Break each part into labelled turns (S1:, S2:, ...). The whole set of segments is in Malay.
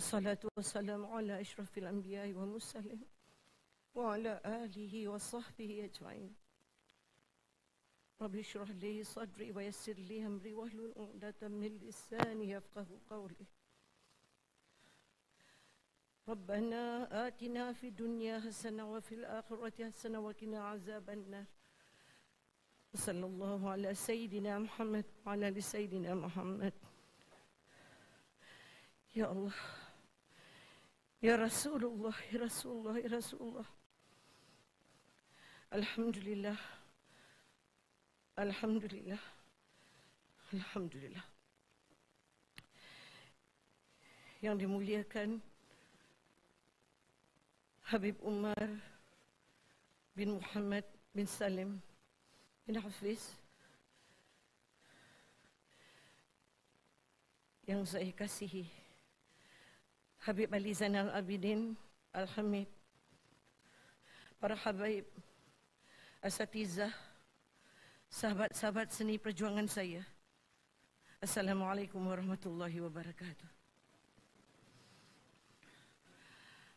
S1: والصلاة والسلام على أشرف الأنبياء والمرسلين وعلى آله وصحبه أجمعين رب اشرح لي صدري ويسر لي أمري واحلل عقدة من لساني يفقه قولي ربنا آتنا في الدنيا حسنة وفي الآخرة حسنة وقنا عذاب النار صلى الله على سيدنا محمد وعلى سيدنا محمد يا الله Ya Rasulullah, Ya Rasulullah, Ya Rasulullah. Alhamdulillah. Alhamdulillah. Alhamdulillah. Yang dimuliakan Habib Umar bin Muhammad bin Salim bin Hafiz yang saya kasihi Habib Ali Zainal Abidin Al-Hamid Para Habib Asatiza, Sahabat-sahabat seni perjuangan saya Assalamualaikum warahmatullahi wabarakatuh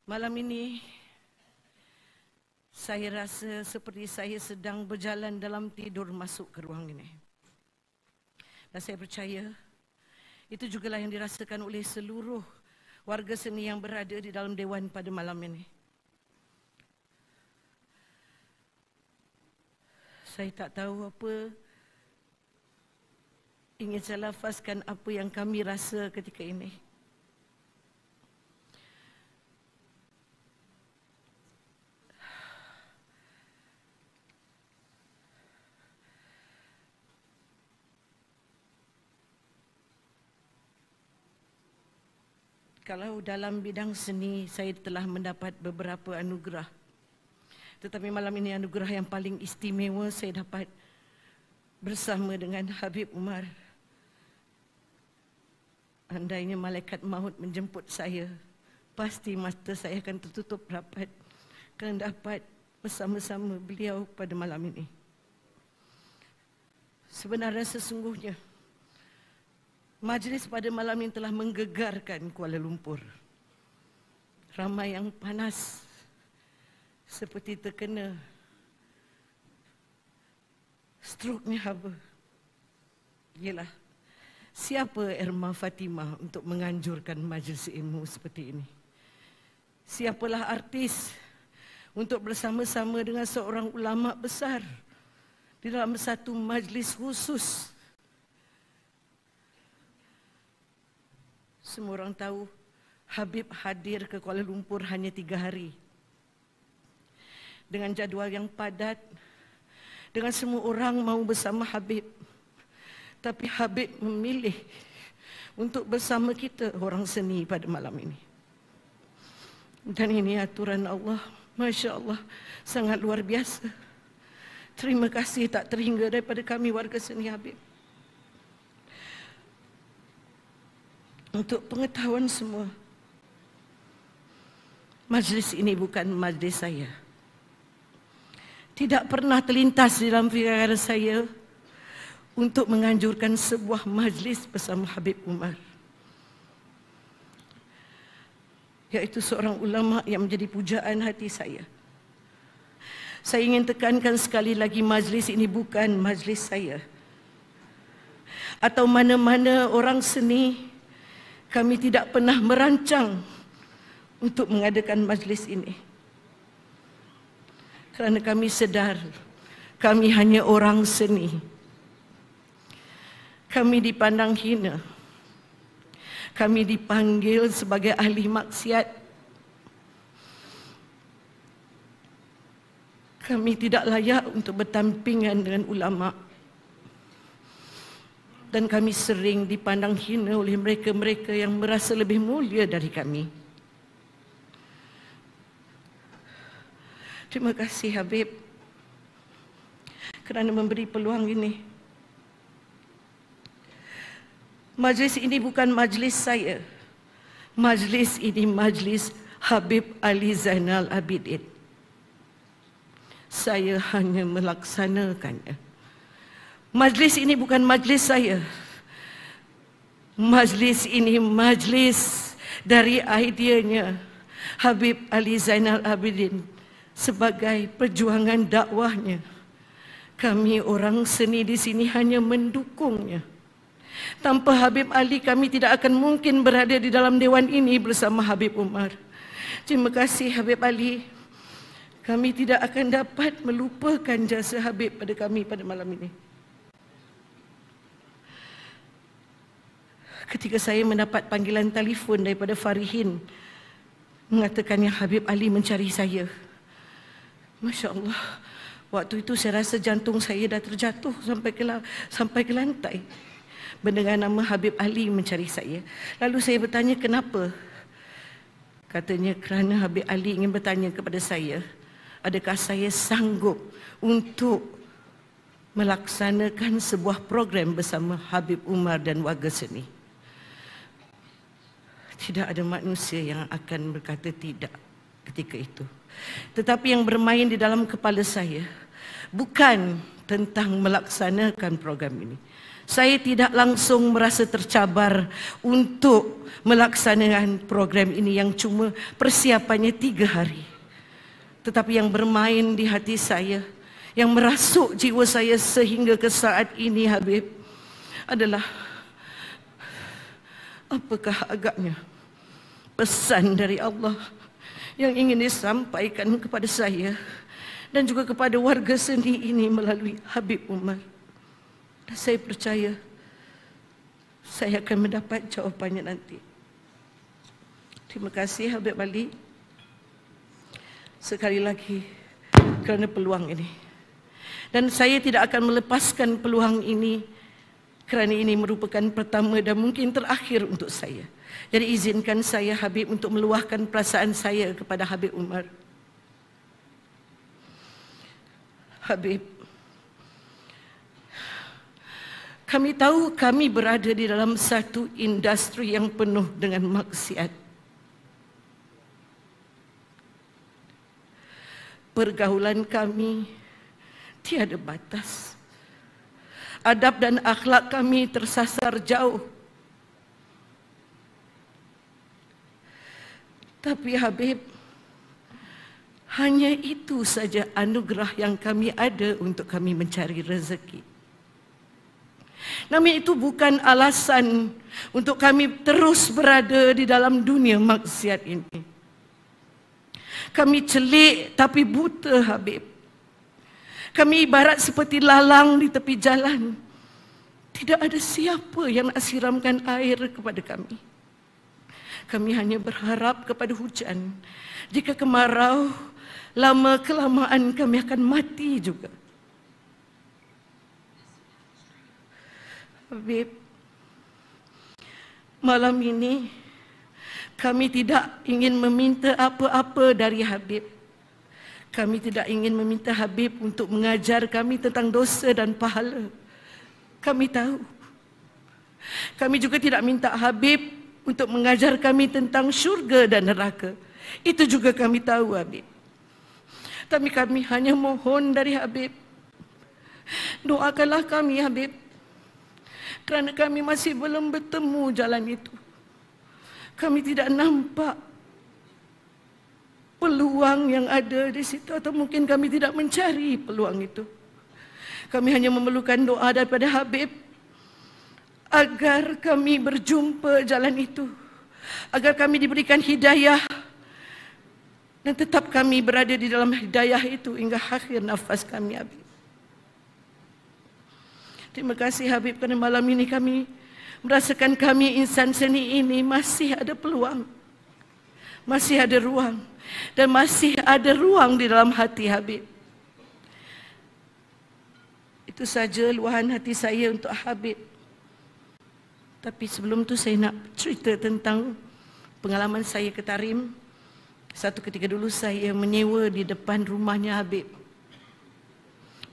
S1: Malam ini Saya rasa seperti saya sedang berjalan dalam tidur masuk ke ruang ini Dan saya percaya Itu juga lah yang dirasakan oleh seluruh warga seni yang berada di dalam dewan pada malam ini. Saya tak tahu apa ingin saya lafazkan apa yang kami rasa ketika ini. Kalau dalam bidang seni saya telah mendapat beberapa anugerah. Tetapi malam ini anugerah yang paling istimewa saya dapat bersama dengan Habib Umar. Andainya malaikat maut menjemput saya, pasti mata saya akan tertutup rapat kerana dapat bersama-sama beliau pada malam ini. Sebenarnya sesungguhnya Majlis pada malam ini telah menggegarkan Kuala Lumpur. Ramai yang panas seperti terkena stroke ni apa? Yalah. Siapa Irma Fatimah untuk menganjurkan majlis ilmu seperti ini? Siapalah artis untuk bersama-sama dengan seorang ulama besar di dalam satu majlis khusus? Semua orang tahu Habib hadir ke Kuala Lumpur hanya tiga hari. Dengan jadual yang padat, dengan semua orang mau bersama Habib. Tapi Habib memilih untuk bersama kita orang seni pada malam ini. Dan ini aturan Allah, Masya Allah, sangat luar biasa. Terima kasih tak terhingga daripada kami warga seni Habib. untuk pengetahuan semua. Majlis ini bukan majlis saya. Tidak pernah terlintas dalam fikiran saya untuk menganjurkan sebuah majlis bersama Habib Umar. Iaitu seorang ulama yang menjadi pujaan hati saya. Saya ingin tekankan sekali lagi majlis ini bukan majlis saya. Atau mana-mana orang seni kami tidak pernah merancang untuk mengadakan majlis ini. Kerana kami sedar kami hanya orang seni. Kami dipandang hina. Kami dipanggil sebagai ahli maksiat. Kami tidak layak untuk bertampingan dengan ulama' dan kami sering dipandang hina oleh mereka-mereka yang merasa lebih mulia dari kami. Terima kasih Habib kerana memberi peluang ini. Majlis ini bukan majlis saya. Majlis ini majlis Habib Ali Zainal Abidin. Saya hanya melaksanakannya. Majlis ini bukan majlis saya. Majlis ini majlis dari ideanya Habib Ali Zainal Abidin sebagai perjuangan dakwahnya. Kami orang seni di sini hanya mendukungnya. Tanpa Habib Ali kami tidak akan mungkin berada di dalam dewan ini bersama Habib Umar. Terima kasih Habib Ali. Kami tidak akan dapat melupakan jasa Habib pada kami pada malam ini. ketika saya mendapat panggilan telefon daripada Farihin mengatakan yang Habib Ali mencari saya. Masya Allah. Waktu itu saya rasa jantung saya dah terjatuh sampai ke, sampai ke lantai. Mendengar nama Habib Ali mencari saya. Lalu saya bertanya kenapa? Katanya kerana Habib Ali ingin bertanya kepada saya. Adakah saya sanggup untuk melaksanakan sebuah program bersama Habib Umar dan warga seni? Tidak ada manusia yang akan berkata tidak ketika itu. Tetapi yang bermain di dalam kepala saya bukan tentang melaksanakan program ini. Saya tidak langsung merasa tercabar untuk melaksanakan program ini yang cuma persiapannya tiga hari. Tetapi yang bermain di hati saya, yang merasuk jiwa saya sehingga ke saat ini Habib adalah apakah agaknya pesan dari Allah yang ingin disampaikan kepada saya dan juga kepada warga seni ini melalui Habib Umar. Dan saya percaya saya akan mendapat jawapannya nanti. Terima kasih Habib Ali. Sekali lagi kerana peluang ini. Dan saya tidak akan melepaskan peluang ini kerana ini merupakan pertama dan mungkin terakhir untuk saya. Jadi izinkan saya Habib untuk meluahkan perasaan saya kepada Habib Umar. Habib Kami tahu kami berada di dalam satu industri yang penuh dengan maksiat. Pergaulan kami tiada batas adab dan akhlak kami tersasar jauh. Tapi Habib, hanya itu saja anugerah yang kami ada untuk kami mencari rezeki. Namun itu bukan alasan untuk kami terus berada di dalam dunia maksiat ini. Kami celik tapi buta Habib. Kami ibarat seperti lalang di tepi jalan. Tidak ada siapa yang nak siramkan air kepada kami. Kami hanya berharap kepada hujan. Jika kemarau, lama kelamaan kami akan mati juga. Habib, malam ini kami tidak ingin meminta apa-apa dari Habib. Kami tidak ingin meminta Habib untuk mengajar kami tentang dosa dan pahala. Kami tahu. Kami juga tidak minta Habib untuk mengajar kami tentang syurga dan neraka. Itu juga kami tahu, Habib. Tapi kami hanya mohon dari Habib. Doakanlah kami, Habib. Kerana kami masih belum bertemu jalan itu. Kami tidak nampak peluang yang ada di situ atau mungkin kami tidak mencari peluang itu. Kami hanya memerlukan doa daripada Habib agar kami berjumpa jalan itu. Agar kami diberikan hidayah dan tetap kami berada di dalam hidayah itu hingga akhir nafas kami Habib. Terima kasih Habib kerana malam ini kami merasakan kami insan seni ini masih ada peluang masih ada ruang dan masih ada ruang di dalam hati Habib. Itu saja luahan hati saya untuk Habib. Tapi sebelum tu saya nak cerita tentang pengalaman saya ke Tarim. Satu ketika dulu saya menyewa di depan rumahnya Habib.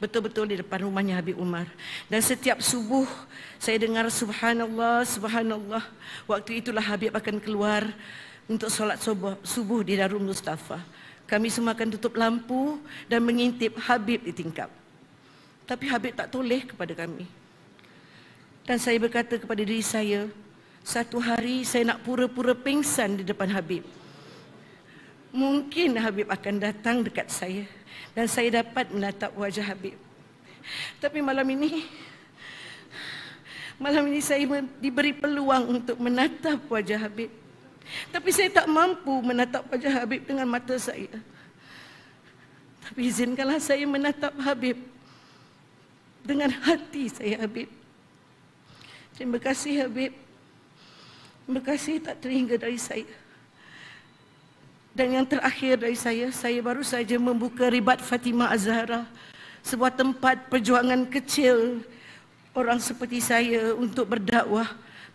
S1: Betul-betul di depan rumahnya Habib Umar. Dan setiap subuh saya dengar subhanallah, subhanallah. Waktu itulah Habib akan keluar untuk solat subuh, subuh di Darul Mustafa. Kami semua akan tutup lampu dan mengintip Habib di tingkap. Tapi Habib tak toleh kepada kami. Dan saya berkata kepada diri saya, satu hari saya nak pura-pura pingsan di depan Habib. Mungkin Habib akan datang dekat saya dan saya dapat menatap wajah Habib. Tapi malam ini malam ini saya diberi peluang untuk menatap wajah Habib. Tapi saya tak mampu menatap wajah Habib dengan mata saya. Tapi izinkanlah saya menatap Habib dengan hati saya Habib. Terima kasih Habib. Terima kasih tak terhingga dari saya. Dan yang terakhir dari saya, saya baru saja membuka ribat Fatimah Azhara. Sebuah tempat perjuangan kecil orang seperti saya untuk berdakwah.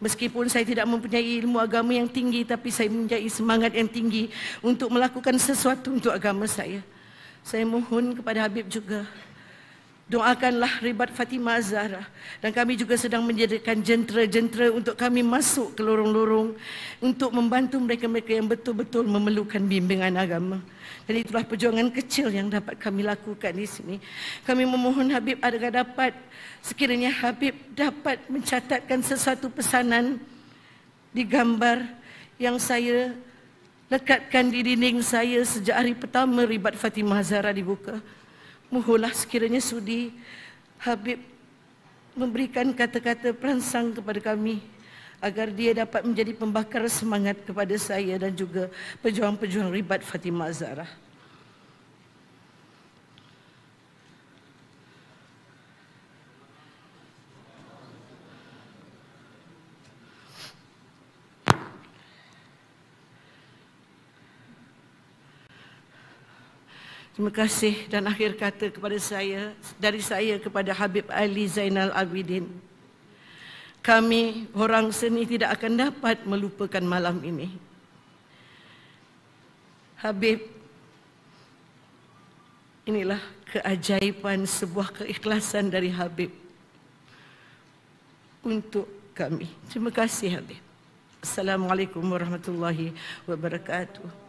S1: Meskipun saya tidak mempunyai ilmu agama yang tinggi tapi saya mempunyai semangat yang tinggi untuk melakukan sesuatu untuk agama saya. Saya mohon kepada Habib juga doakanlah ribat Fatimah Zahra dan kami juga sedang menjadikan jentera-jentera untuk kami masuk ke lorong-lorong untuk membantu mereka-mereka yang betul-betul memerlukan bimbingan agama. Dan itulah perjuangan kecil yang dapat kami lakukan di sini. Kami memohon Habib agar dapat sekiranya Habib dapat mencatatkan sesuatu pesanan di gambar yang saya lekatkan di dinding saya sejak hari pertama ribat Fatimah Zahra dibuka. Mohonlah sekiranya sudi Habib memberikan kata-kata perangsang kepada kami agar dia dapat menjadi pembakar semangat kepada saya dan juga pejuang-pejuang ribat Fatimah Zahra. Terima kasih dan akhir kata kepada saya dari saya kepada Habib Ali Zainal Abidin kami orang seni tidak akan dapat melupakan malam ini. Habib, inilah keajaiban sebuah keikhlasan dari Habib untuk kami. Terima kasih Habib. Assalamualaikum warahmatullahi wabarakatuh.